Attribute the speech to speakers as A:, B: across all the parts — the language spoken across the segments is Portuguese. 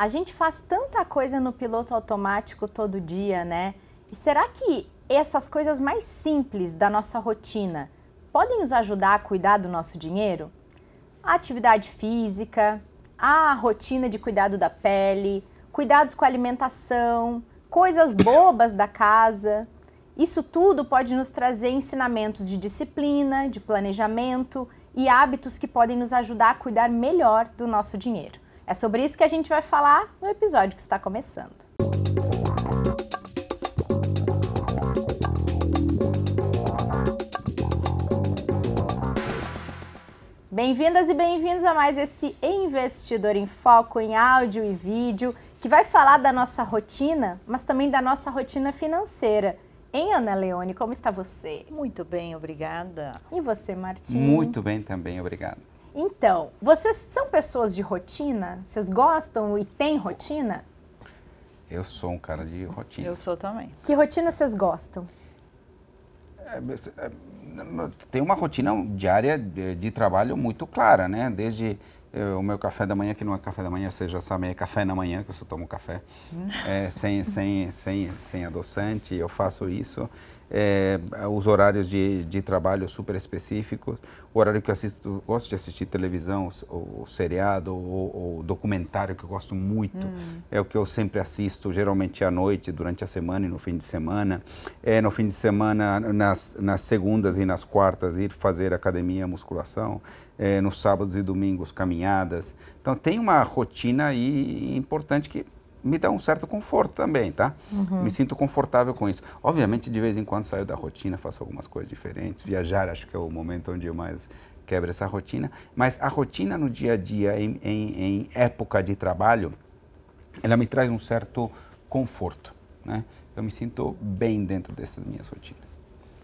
A: A gente faz tanta coisa no piloto automático todo dia, né? E será que essas coisas mais simples da nossa rotina podem nos ajudar a cuidar do nosso dinheiro? A atividade física, a rotina de cuidado da pele, cuidados com a alimentação, coisas bobas da casa. Isso tudo pode nos trazer ensinamentos de disciplina, de planejamento e hábitos que podem nos ajudar a cuidar melhor do nosso dinheiro. É sobre isso que a gente vai falar no episódio que está começando. Bem-vindas e bem-vindos a mais esse Investidor em Foco em áudio e vídeo, que vai falar da nossa rotina, mas também da nossa rotina financeira. Hein, Ana Leone, como está você? Muito bem, obrigada. E você, Martim? Muito bem
B: também, obrigado.
A: Então, vocês são pessoas de rotina? Vocês gostam e têm rotina?
B: Eu sou um cara de rotina. Eu
A: sou também. Que rotina vocês gostam?
B: É, é, é tem uma rotina diária de, de trabalho muito clara, né? Desde o meu café da manhã, que não é café da manhã, vocês já sabem, é café na manhã, que eu só tomo café, é, sem, sem, sem, sem adoçante, eu faço isso. É, os horários de, de trabalho super específicos, o horário que eu assisto, gosto de assistir televisão, ou, ou seriado, ou, ou, documentário, que eu gosto muito, hum. é o que eu sempre assisto, geralmente à noite, durante a semana e no fim de semana. É, no fim de semana, nas, nas segundas e nas quartas, ir fazer academia, musculação é, nos sábados e domingos caminhadas. Então tem uma rotina aí importante que me dá um certo conforto também, tá? Uhum. Me sinto confortável com isso. Obviamente, de vez em quando saio da rotina, faço algumas coisas diferentes. Viajar acho que é o momento onde eu mais quebro essa rotina. Mas a rotina no dia a dia, em, em, em época de trabalho, ela me traz um certo conforto, né? Eu me sinto bem dentro dessas minhas rotinas.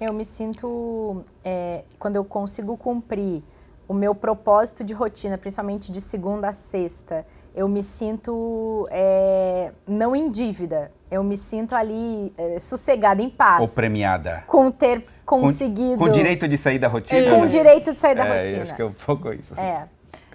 A: Eu me sinto, é, quando eu consigo cumprir o meu propósito de rotina, principalmente de segunda a sexta, eu me sinto é, não em dívida, eu me sinto ali é, sossegada, em paz. Ou
B: premiada.
A: Com ter conseguido. Com, com direito
B: de sair da rotina. É, com né? direito de sair da é, rotina. Acho que é um pouco isso. É.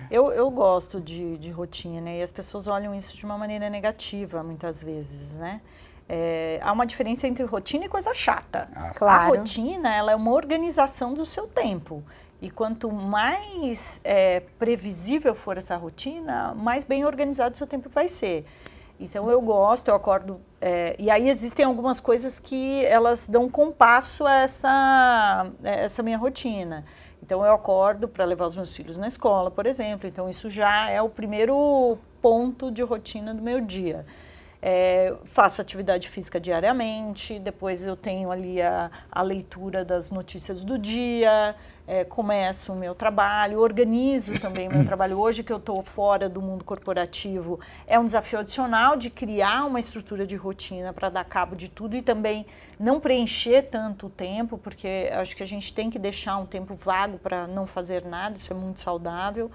C: Eu, eu gosto de, de rotina, né? E as pessoas olham isso de uma maneira negativa, muitas vezes, né? É, há uma diferença entre rotina e coisa chata. Ah, claro. A rotina ela é uma organização do seu tempo. E quanto mais é, previsível for essa rotina, mais bem organizado o seu tempo vai ser. Então eu gosto, eu acordo. É, e aí existem algumas coisas que elas dão compasso a essa, a é, essa minha rotina. Então eu acordo para levar os meus filhos na escola, por exemplo. Então isso já é o primeiro ponto de rotina do meu dia. É, faço atividade física diariamente, depois eu tenho ali a, a leitura das notícias do dia, é, começo o meu trabalho, organizo também o meu trabalho. Hoje que eu estou fora do mundo corporativo, é um desafio adicional de criar uma estrutura de rotina para dar cabo de tudo e também não preencher tanto o tempo, porque acho que a gente tem que deixar um tempo vago para não fazer nada, isso é muito saudável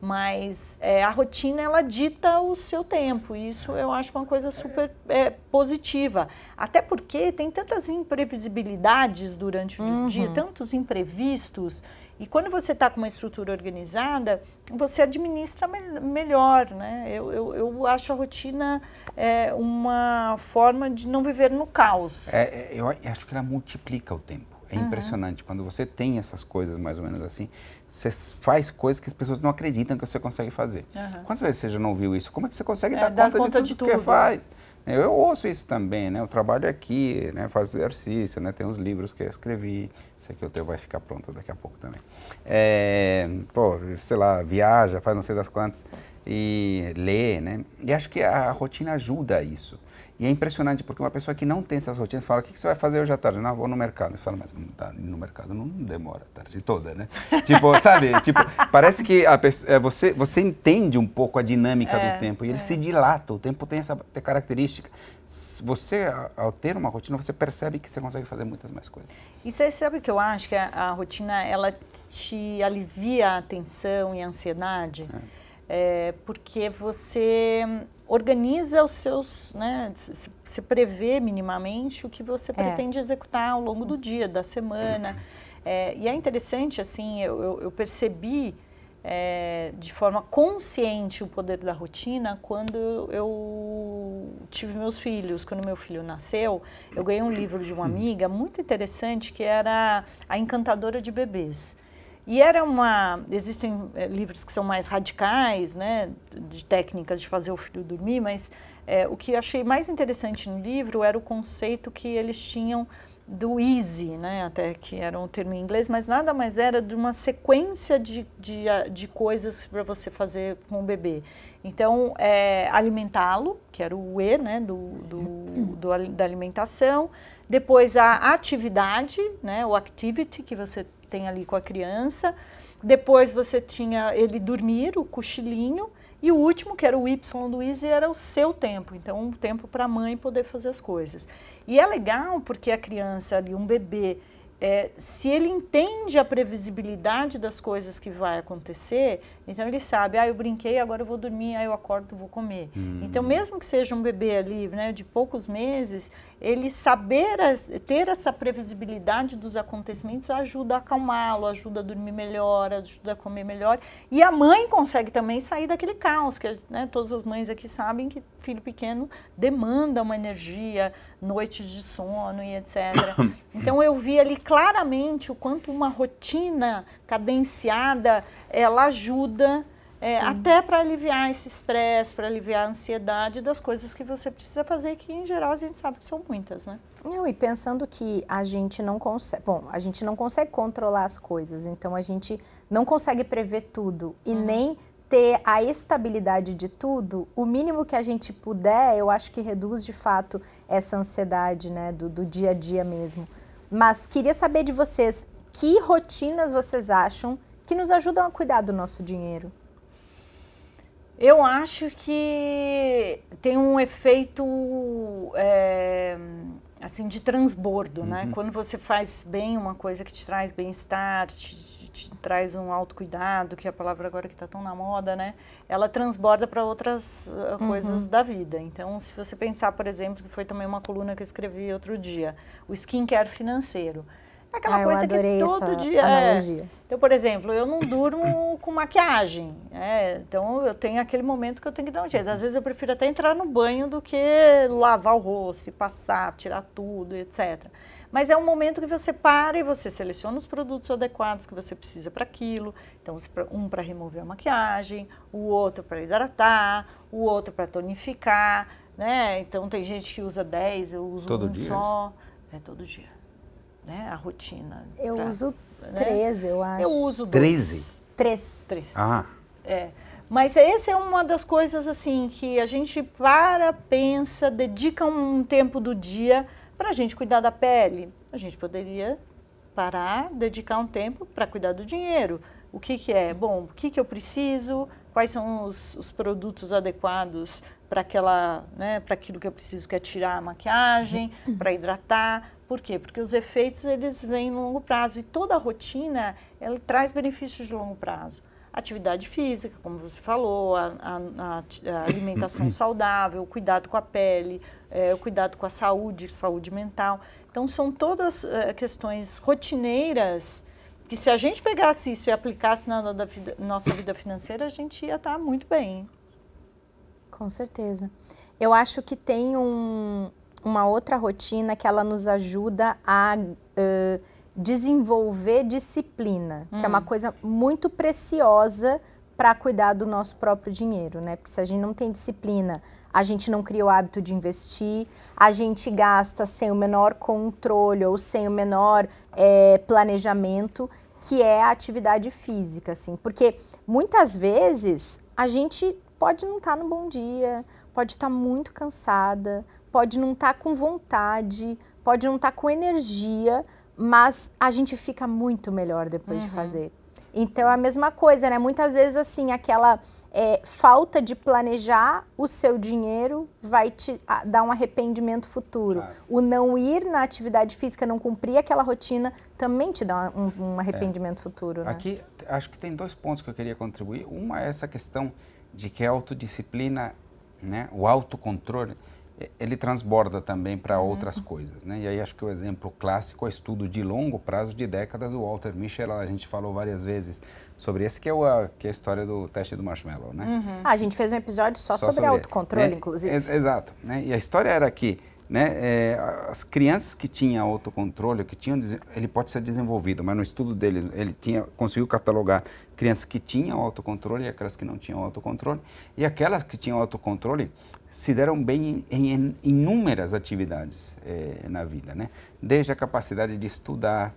C: mas é, a rotina ela dita o seu tempo e isso eu acho uma coisa super é, positiva até porque tem tantas imprevisibilidades durante uhum. o dia tantos imprevistos e quando você está com uma estrutura organizada você administra me melhor né eu, eu, eu, acho a rotina é, uma forma de não viver no caos é,
B: é, eu acho que ela multiplica o tempo é uhum. impressionante. Uhum. Quando você tem essas coisas mais ou menos assim, você faz coisas que as pessoas não acreditam que você consegue fazer. Uhum. Quantas vezes você já não viu isso? Como é que você consegue é, dar
C: conta, conta de, tudo de tudo que faz?
B: É, eu ouço isso também, né? Eu trabalho aqui, né? faço exercício, né? Tem uns livros que eu escrevi. Esse aqui o teu vai ficar pronto daqui a pouco também. É, pô, sei lá, viaja, faz não sei das quantas. E lê, né? E acho que a rotina ajuda a isso. E é impressionante, porque uma pessoa que não tem essas rotinas fala: o que, você vai fazer hoje à tarde? Não, vou no mercado. Você fala, mas não tá, no mercado não demora a tarde toda, né? tipo, sabe? Tipo, parece que a pessoa, é, você, você entende um pouco a dinâmica é, do tempo e ele é. se dilata. O tempo tem essa característica. Você, ao ter uma rotina, você percebe que você consegue fazer muitas mais coisas.
C: E você sabe que eu acho que a, a rotina ela te alivia a tensão e a ansiedade? É. É, porque você organiza os seus, né, se, se prevê minimamente o que você é. pretende executar ao longo Sim. do dia, da semana. É. e é interessante, assim, eu, eu, eu percebi é, de forma consciente o poder da rotina quando eu tive meus filhos. Quando meu filho nasceu, eu ganhei um livro de uma hum. amiga muito interessante que era A Encantadora de Bebês. E era uma. Existem é, livros que são mais radicais, né, de técnicas de fazer o filho dormir, mas é, o que eu achei mais interessante no livro era o conceito que eles tinham do easy, né, até que era um termo em inglês, mas nada mais era de uma sequência de, de, de coisas para você fazer com o bebê. Então, é, alimentá-lo, que era o E, né, do, do, uhum. do, da alimentação, depois a atividade, né, o activity que você tem ali com a criança. Depois você tinha ele dormir, o cochilinho. E o último, que era o Y do Easy, era o seu tempo. Então, um tempo para a mãe poder fazer as coisas. E é legal porque a criança ali, um bebê, é, se ele entende a previsibilidade das coisas que vai acontecer, então ele sabe, ah, eu brinquei, agora eu vou dormir, ah, eu acordo, vou comer. Hum. Então, mesmo que seja um bebê ali, né, de poucos meses, ele saber ter essa previsibilidade dos acontecimentos ajuda a acalmá-lo, ajuda a dormir melhor, ajuda a comer melhor. E a mãe consegue também sair daquele caos, que né, todas as mães aqui sabem que filho pequeno demanda uma energia, noites de sono e etc. Então eu vi ali claramente o quanto uma rotina cadenciada ela ajuda é, até para aliviar esse estresse, para aliviar a ansiedade das coisas que você precisa fazer, que em geral a gente sabe que são muitas, né?
A: Não, e pensando que a gente não consegue, bom, a gente não consegue controlar as coisas, então a gente não consegue prever tudo e uhum. nem ter a estabilidade de tudo, o mínimo que a gente puder, eu acho que reduz de fato essa ansiedade, né, do, do dia a dia mesmo. Mas queria saber de vocês, que rotinas vocês acham que nos ajudam a cuidar do nosso dinheiro?
C: Eu acho que tem um efeito é, assim de transbordo, né? uhum. né? Quando você faz bem uma coisa que te traz bem-estar, te, te, traz um autocuidado, que é a palavra agora que está tão na moda, né? Ela transborda para outras ah, uhum. coisas da vida. Então, se você pensar, por exemplo, que foi também uma coluna que eu escrevi outro dia, o skincare financeiro é Aquela ah, coisa que todo dia. É. Analogia. É. Então, por exemplo, eu não durmo com maquiagem. É, então, eu tenho aquele momento que eu tenho que dar um jeito. Às vezes, eu prefiro até entrar no banho do que lavar o rosto, e passar, tirar tudo, etc. Mas é um momento que você para e você seleciona os produtos adequados que você precisa para aquilo. Então, um para remover a maquiagem, o outro para hidratar, o outro para tonificar. Né? Então, tem gente que usa 10, eu uso todo um dia só. É todo dia né, a rotina.
A: Eu pra, uso né? 13, eu acho. Eu uso dois.
C: 13? 3. 3. Ah. É. Mas essa é uma das coisas assim que a gente para, pensa, dedica um tempo do dia para a gente cuidar da pele. A gente poderia parar, dedicar um tempo para cuidar do dinheiro. O que, que é? Bom, o que, que eu preciso? Quais são os, os produtos adequados para aquela, né, para aquilo que eu preciso, que é tirar a maquiagem, para hidratar, por quê? Porque os efeitos eles vêm no longo prazo e toda rotina ela traz benefícios de longo prazo. Atividade física, como você falou, a, a, a alimentação saudável, o cuidado com a pele, é, o cuidado com a saúde, saúde mental. Então, são todas é, questões rotineiras que, se a gente pegasse isso e aplicasse na, na nossa vida financeira, a gente ia estar muito bem.
A: Com certeza. Eu acho que tem um, uma outra rotina que ela nos ajuda a uh, desenvolver disciplina, hum. que é uma hum. coisa muito preciosa para cuidar do nosso próprio dinheiro, né? Porque se a gente não tem disciplina, a gente não cria o hábito de investir, a gente gasta sem o menor controle ou sem o menor é, planejamento, que é a atividade física, assim. Porque muitas vezes a gente pode não estar tá no bom dia, pode estar tá muito cansada, pode não estar tá com vontade, pode não estar tá com energia, mas a gente fica muito melhor depois uhum. de fazer. Então, é a mesma coisa, né? Muitas vezes, assim, aquela é, falta de planejar o seu dinheiro vai te dar um arrependimento futuro. Claro. O não ir na atividade física, não cumprir aquela rotina, também te dá um, um arrependimento é. futuro. Né? Aqui,
B: acho que tem dois pontos que eu queria contribuir. Uma é essa questão de que a autodisciplina, né, o autocontrole, ele transborda também para uhum. outras coisas. Né? E aí acho que o exemplo clássico é o estudo de longo prazo de décadas do Walter Mischel. A gente falou várias vezes sobre esse, que é, o, que é a história do teste do marshmallow. Né?
A: Uhum. Ah, a gente fez um episódio só, só sobre, sobre autocontrole, é, inclusive. Ex exato.
B: Né? E a história era que né, é, as crianças que tinham autocontrole, que tinham, ele pode ser desenvolvido, mas no estudo dele, ele tinha, conseguiu catalogar crianças que tinham autocontrole e aquelas que não tinham autocontrole. E aquelas que tinham autocontrole, se deram bem em inúmeras atividades é, na vida, né? Desde a capacidade de estudar,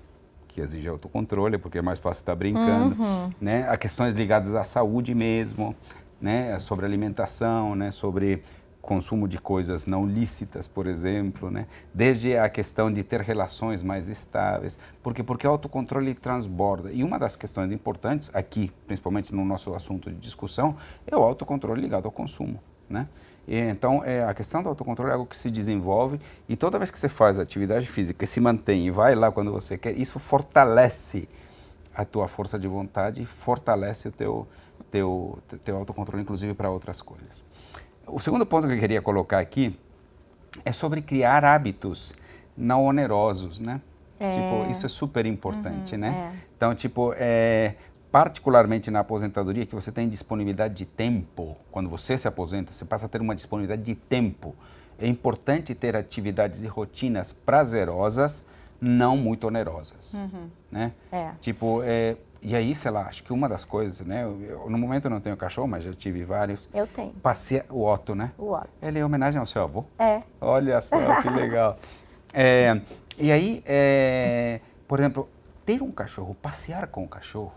B: que exige autocontrole, porque é mais fácil estar brincando, uhum. né? A questões ligadas à saúde mesmo, né? Sobre alimentação, né? Sobre consumo de coisas não lícitas, por exemplo, né? Desde a questão de ter relações mais estáveis, porque porque o autocontrole transborda. E uma das questões importantes aqui, principalmente no nosso assunto de discussão, é o autocontrole ligado ao consumo, né? Então, é, a questão do autocontrole é algo que se desenvolve e toda vez que você faz atividade física, se mantém e vai lá quando você quer, isso fortalece a tua força de vontade, fortalece o teu, teu, teu autocontrole, inclusive para outras coisas. O segundo ponto que eu queria colocar aqui é sobre criar hábitos não onerosos, né? É. Tipo, isso é super importante, uhum, né? É. Então, tipo, é, particularmente na aposentadoria, que você tem disponibilidade de tempo. Quando você se aposenta, você passa a ter uma disponibilidade de tempo. É importante ter atividades e rotinas prazerosas, não muito onerosas. Uhum. Né? É. Tipo, é, e aí, sei lá, acho que uma das coisas, né? Eu, no momento eu não tenho cachorro, mas já tive vários. Eu tenho. Passei o Otto, né? O Otto. Ele é homenagem ao seu avô? É. Olha só, que legal. É, e aí, é, por exemplo, ter um cachorro, passear com o cachorro,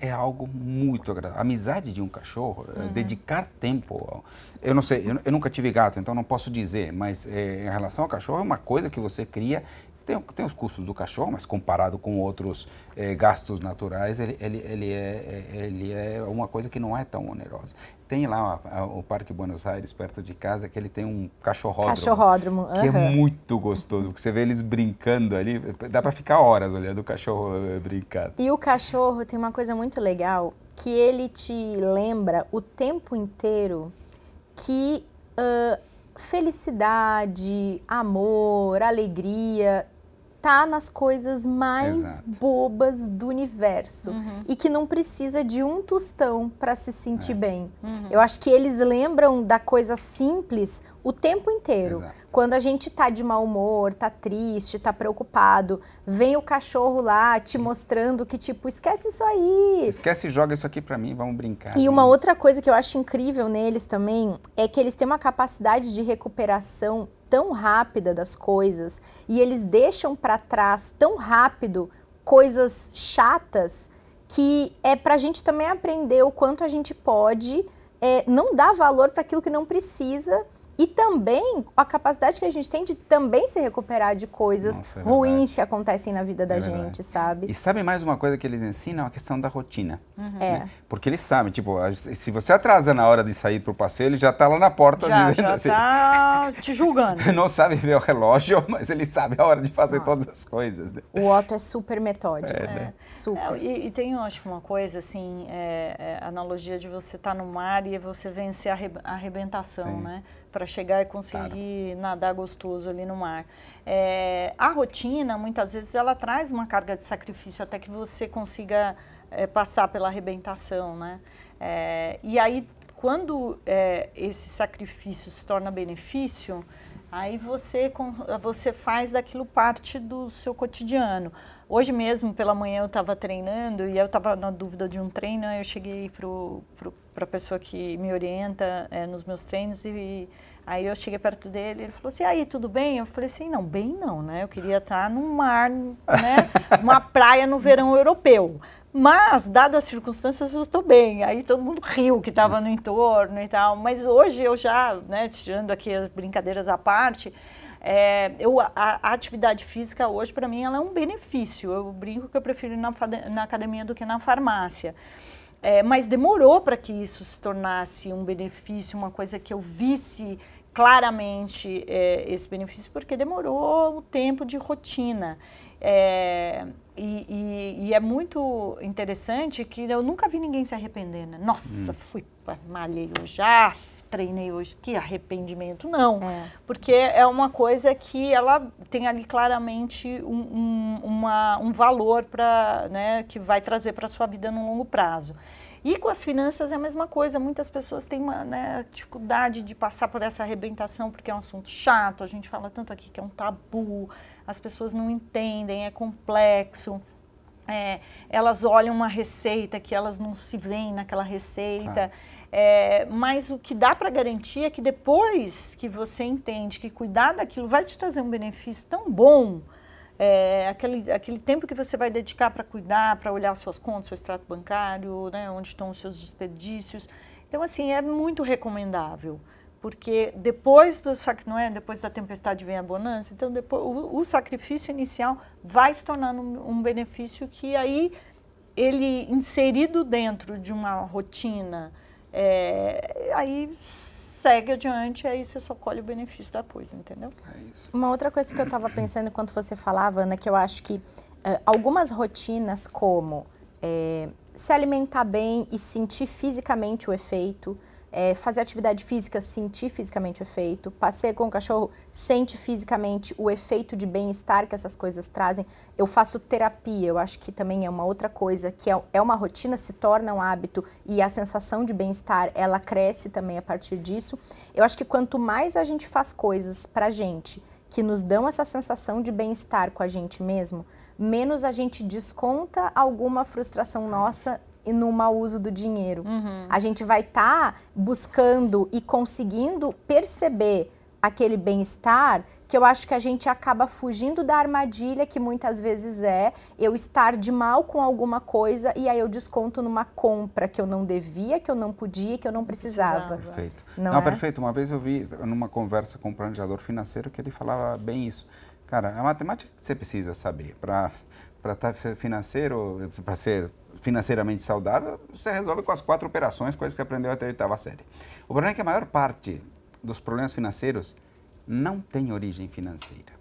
B: é algo muito agradável. A amizade de um cachorro, é uhum. dedicar tempo. Eu não sei, eu, eu, nunca tive gato, então não posso dizer, mas é, em relação ao cachorro, é uma coisa que você cria tem, tem os custos do cachorro, mas comparado com outros eh, gastos naturais, ele, ele, ele, é, é, ele é uma coisa que não é tão onerosa. Tem lá a, o Parque Buenos Aires, perto de casa, que ele tem um cachorródromo.
A: Cachorródromo, uhum. Que é muito
B: gostoso, porque você vê eles brincando ali, dá para ficar horas olhando o cachorro eh, brincar.
A: E o cachorro tem uma coisa muito legal, que ele te lembra o tempo inteiro que... Uh, felicidade, amor, alegria tá nas coisas mais Exato. bobas do universo uhum. e que não precisa de um tostão para se sentir é. bem. Uhum. Eu acho que eles lembram da coisa simples o tempo inteiro. Exato. Quando a gente tá de mau humor, tá triste, tá preocupado, vem o cachorro lá te mostrando que tipo, esquece isso aí. Esquece,
B: joga isso aqui para mim, vamos brincar. E vamos. Né? uma
A: outra coisa que eu acho incrível neles também é que eles têm uma capacidade de recuperação tão rápida das coisas e eles deixam para trás tão rápido coisas chatas que é para a gente também aprender o quanto a gente pode é, não dar valor para aquilo que não precisa e também a capacidade que a gente tem de também se recuperar de coisas Nossa, é ruins que acontecem na vida da é gente, verdade. sabe? E
B: sabe mais uma coisa que eles ensinam? A questão da rotina. Uhum. Né? É. Porque eles sabem, tipo, se você atrasa na hora de sair para o passeio, ele já está lá na porta. Já, dizendo, né? já
C: está então, assim, te julgando.
B: Não sabe ver o relógio, mas ele sabe a hora de fazer todas
A: as coisas. Né? O Otto é super metódico. É, né? né?
C: Super. É, e, e, tem, eu acho, uma coisa, assim, é, é, analogia de você estar tá no mar e você vencer a arrebentação, Sim. né? para chegar e conseguir claro. nadar gostoso ali no mar. É, a rotina, muitas vezes, ela traz uma carga de sacrifício até que você consiga é, passar pela arrebentação, né? É, e aí, quando é, esse sacrifício se torna benefício, Aí você, você faz daquilo parte do seu cotidiano. Hoje mesmo, pela manhã, eu estava treinando e eu estava na dúvida de um treino. Eu cheguei para a pessoa que me orienta é, nos meus treinos e Aí eu cheguei perto dele, ele falou assim, aí, tudo bem? Eu falei assim, não, bem não, né? Eu queria estar num mar, né? Uma praia no verão europeu. Mas, dadas as circunstâncias, eu estou bem. Aí todo mundo riu que estava no entorno e tal. Mas hoje eu já, né, tirando aqui as brincadeiras à parte, é, eu, a, a, atividade física hoje, para mim, ela é um benefício. Eu brinco que eu prefiro ir na, na academia do que na farmácia. É, mas demorou para que isso se tornasse um benefício, uma coisa que eu visse claramente é, esse benefício porque demorou o tempo de rotina. É, e, e, e, é muito interessante que eu nunca vi ninguém se arrependendo. Né? Nossa, hum. fui, malhei hoje, ah, treinei hoje, que arrependimento. Não, é. porque é uma coisa que ela tem ali claramente um, um, uma, um valor pra, né, que vai trazer para sua vida no longo prazo. E com as finanças é a mesma coisa. Muitas pessoas têm uma né, dificuldade de passar por essa arrebentação porque é um assunto chato. A gente fala tanto aqui que é um tabu, as pessoas não entendem, é complexo. É, elas olham uma receita que elas não se veem naquela receita. Tá. É, mas o que dá para garantir é que depois que você entende que cuidar daquilo vai te trazer um benefício tão bom é, aquele, aquele tempo que você vai dedicar para cuidar, para olhar suas contas, seu extrato bancário, né, onde estão os seus desperdícios. Então, assim, é muito recomendável, porque depois do não é, depois da tempestade vem a bonança, então depois, o, o sacrifício inicial vai se tornando um, um benefício que aí ele inserido dentro de uma rotina, é, aí segue adiante, aí você só colhe o benefício da coisa, entendeu? É isso.
A: Uma outra coisa que eu estava pensando enquanto você falava, Ana, que eu acho que uh, algumas rotinas como é, se alimentar bem e sentir fisicamente o efeito, é, fazer atividade física, sentir fisicamente o efeito. passei com o cachorro, sente fisicamente o efeito de bem-estar que essas coisas trazem. Eu faço terapia, eu acho que também é uma outra coisa, que é, é uma rotina, se torna um hábito e a sensação de bem-estar, ela cresce também a partir disso. Eu acho que quanto mais a gente faz coisas pra gente que nos dão essa sensação de bem-estar com a gente mesmo, menos a gente desconta alguma frustração nossa e no mau uso do dinheiro. Uhum. A gente vai estar tá buscando e conseguindo perceber aquele bem-estar que eu acho que a gente acaba fugindo da armadilha que muitas vezes é eu estar de mal com alguma coisa e aí eu desconto numa compra que eu não devia, que eu não podia, que eu não precisava.
B: Perfeito. Não, não é? perfeito. Uma vez eu vi numa conversa com um planejador financeiro que ele falava bem isso. Cara, a matemática que você precisa saber para para estar tá financeiro, para ser financeiramente saudável, você resolve com as quatro operações, coisas que aprendeu até a oitava série. O problema é que a maior parte dos problemas financeiros não tem origem financeira.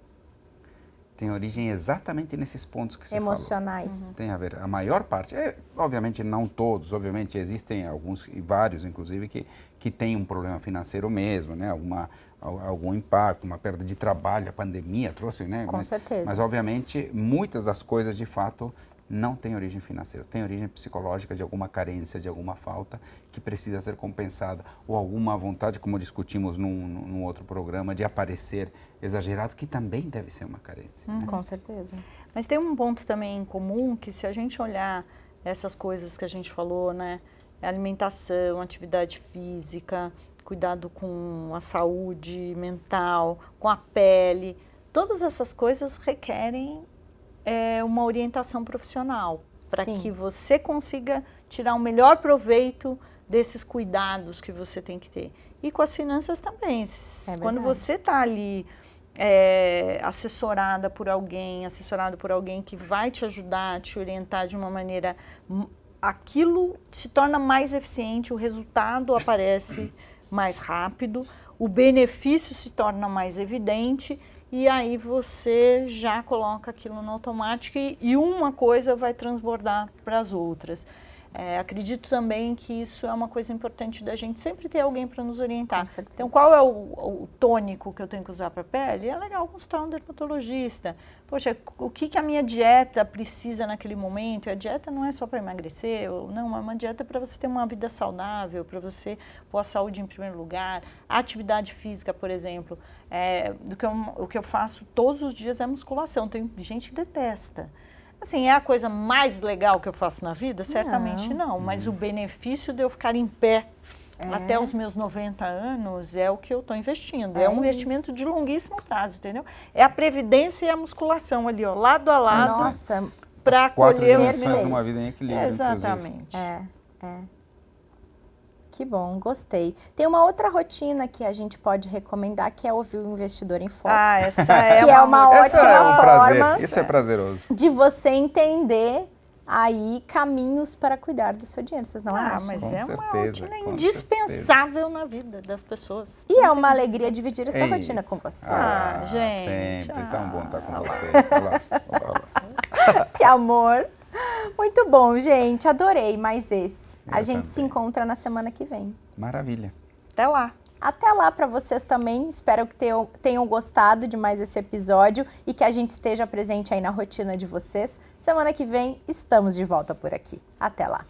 B: Tem origem exatamente nesses pontos que você
A: Emocionais. Falou. Uhum. uhum.
B: Tem a ver. A maior parte, é, obviamente não todos, obviamente existem alguns e vários, inclusive, que, que tem um problema financeiro mesmo, né? Alguma, algum impacto, uma perda de trabalho, a pandemia trouxe, né? Com mas, certeza. Mas, obviamente, muitas das coisas, de fato, não tem origem financeira, tem origem psicológica de alguma carência, de alguma falta que precisa ser compensada, ou alguma vontade, como discutimos num, num outro programa, de aparecer exagerado, que também deve ser uma carência.
A: Hum, né? Com certeza.
C: Mas tem um ponto também em comum que se a gente olhar essas coisas que a gente falou, né, alimentação, atividade física, cuidado com a saúde mental, com a pele, todas essas coisas requerem é, uma orientação profissional para que você consiga tirar o melhor proveito desses cuidados que você tem que ter. E com as finanças também. É Quando você está ali é, assessorada por alguém, assessorado por alguém que vai te ajudar, te orientar de uma maneira. Hum, aquilo se torna mais eficiente, o resultado aparece mais rápido, o benefício se torna mais evidente e aí você já coloca aquilo no automático e, e uma coisa vai transbordar para as outras. É, acredito também que isso é uma coisa importante da gente sempre ter alguém para nos orientar. Então, qual é o, o, tônico que eu tenho que usar para a pele? É legal consultar um dermatologista. Poxa, o que, que a minha dieta precisa naquele momento? E a dieta não é só para emagrecer, não, é uma dieta para você ter uma vida saudável, para você pôr a saúde em primeiro lugar. A atividade física, por exemplo, é, do que eu, o que eu faço todos os dias é musculação. Tem gente que detesta. Assim, é a coisa mais legal que eu faço na vida? Certamente não, não mas uhum. o benefício de eu ficar em pé é. até os meus 90 anos é o que eu estou investindo. É, é um isso. investimento de longuíssimo prazo, entendeu? É a previdência e a musculação ali, ó, lado a lado. Nossa,
A: para colher os meus... uma vida em equilíbrio, Exatamente. Inclusive. É, é. Que bom, gostei. Tem uma outra rotina que a gente pode recomendar, que é ouvir o investidor em foco. Ah, essa é, que é uma, uma ótima é um forma. Prazer. Isso é prazeroso. De você entender aí caminhos para cuidar do seu dinheiro. Vocês não ah, acham? Mas
B: com é certeza, uma rotina indispensável
C: certeza. na vida das pessoas.
A: E é uma alegria dividir essa é rotina com você. Ah, ah gente.
B: Sempre é ah. tão bom estar com
A: você. que amor. Muito bom, gente. Adorei mais esse a gente também. se encontra na semana que vem. Maravilha. Até lá. Até lá para vocês também. Espero que tenham gostado de mais esse episódio e que a gente esteja presente aí na rotina de vocês. Semana que vem estamos de volta por aqui. Até lá.